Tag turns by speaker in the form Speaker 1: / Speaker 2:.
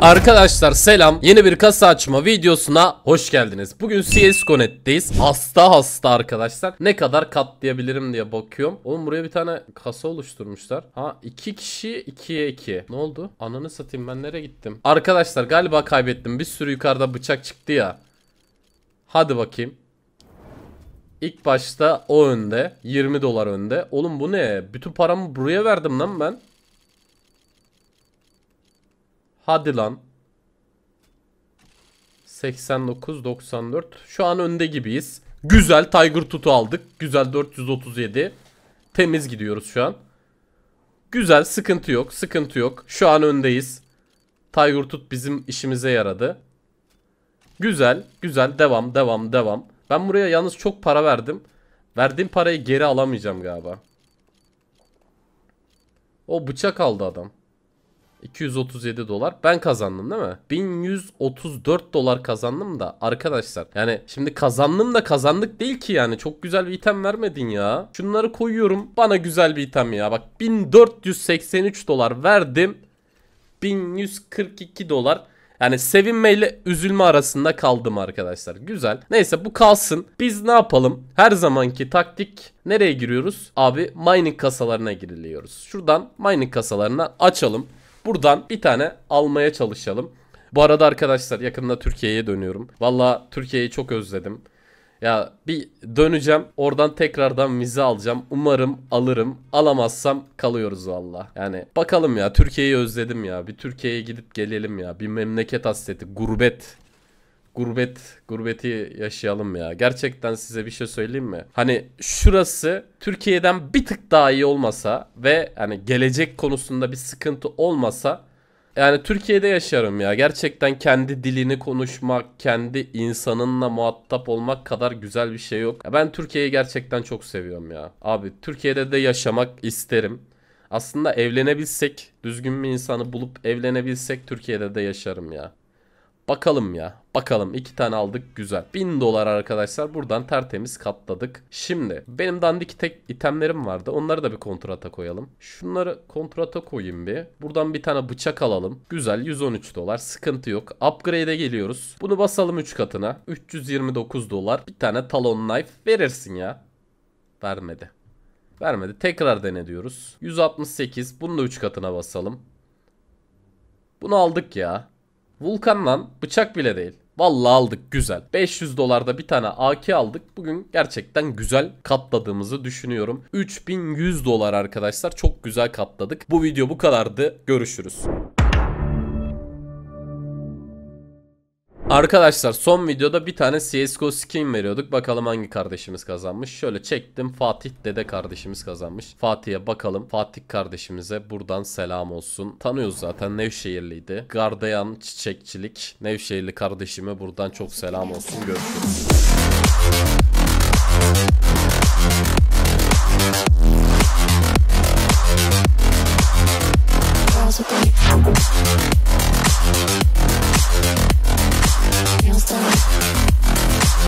Speaker 1: Arkadaşlar selam yeni bir kasa açma videosuna hoş geldiniz. Bugün CS Connect'teyiz. Hasta hasta arkadaşlar. Ne kadar katlayabilirim diye bakıyorum. Oğlum buraya bir tane kasa oluşturmuşlar. Ha iki kişi ikiye iki. Ne oldu? Ananı satayım ben nereye gittim? Arkadaşlar galiba kaybettim. Bir sürü yukarıda bıçak çıktı ya. Hadi bakayım. İlk başta o önde. 20 dolar önde. Oğlum bu ne? Bütün paramı buraya verdim lan ben. Hadi lan. 89 94. Şu an önde gibiyiz. Güzel Tiger Tut'u aldık. Güzel 437. Temiz gidiyoruz şu an. Güzel sıkıntı yok. Sıkıntı yok. Şu an öndeyiz. Tiger Tut bizim işimize yaradı. Güzel. Güzel. Devam. Devam. Devam. Ben buraya yalnız çok para verdim. Verdiğim parayı geri alamayacağım galiba. O bıçak aldı adam. 237 dolar. Ben kazandım değil mi? 1134 dolar kazandım da arkadaşlar. Yani şimdi kazandım da kazandık değil ki yani. Çok güzel bir item vermedin ya. Şunları koyuyorum. Bana güzel bir item ya. Bak 1483 dolar verdim. 1142 dolar. Yani sevinmeyle üzülme arasında kaldım arkadaşlar. Güzel. Neyse bu kalsın. Biz ne yapalım? Her zamanki taktik nereye giriyoruz? Abi mining kasalarına giriliyoruz. Şuradan mining kasalarına açalım. Buradan bir tane almaya çalışalım. Bu arada arkadaşlar yakında Türkiye'ye dönüyorum. Valla Türkiye'yi çok özledim. Ya bir döneceğim. Oradan tekrardan vize alacağım. Umarım alırım. Alamazsam kalıyoruz valla. Yani bakalım ya Türkiye'yi özledim ya. Bir Türkiye'ye gidip gelelim ya. Bir memleket hasreti, gurbet gurbet gurbeti yaşayalım ya. Gerçekten size bir şey söyleyeyim mi? Hani şurası Türkiye'den bir tık daha iyi olmasa ve hani gelecek konusunda bir sıkıntı olmasa yani Türkiye'de yaşarım ya. Gerçekten kendi dilini konuşmak, kendi insanınla muhatap olmak kadar güzel bir şey yok. Ben Türkiye'yi gerçekten çok seviyorum ya. Abi Türkiye'de de yaşamak isterim. Aslında evlenebilsek, düzgün bir insanı bulup evlenebilsek Türkiye'de de yaşarım ya. Bakalım ya. Bakalım iki tane aldık güzel. 1000 dolar arkadaşlar buradan tertemiz katladık. Şimdi benim dandik tek itemlerim vardı. Onları da bir kontrata koyalım. Şunları kontrata koyayım bir. Buradan bir tane bıçak alalım. Güzel 113 dolar sıkıntı yok. Upgrade'e geliyoruz. Bunu basalım 3 katına. 329 dolar. Bir tane talon knife verirsin ya. Vermedi. Vermedi. Tekrar dene diyoruz. 168. Bunu da 3 katına basalım. Bunu aldık ya. Vulkan'dan bıçak bile değil. Vallahi aldık güzel. 500 dolarda bir tane AK aldık. Bugün gerçekten güzel katladığımızı düşünüyorum. 3100 dolar arkadaşlar çok güzel katladık. Bu video bu kadardı. Görüşürüz. Arkadaşlar son videoda bir tane CSGO skin veriyorduk. Bakalım hangi kardeşimiz kazanmış. Şöyle çektim. Fatih dede kardeşimiz kazanmış. Fatih'e bakalım. Fatih kardeşimize buradan selam olsun. Tanıyoruz zaten Nevşehirliydi. Gardayan çiçekçilik. Nevşehirli kardeşime buradan çok selam olsun. Görüşürüz.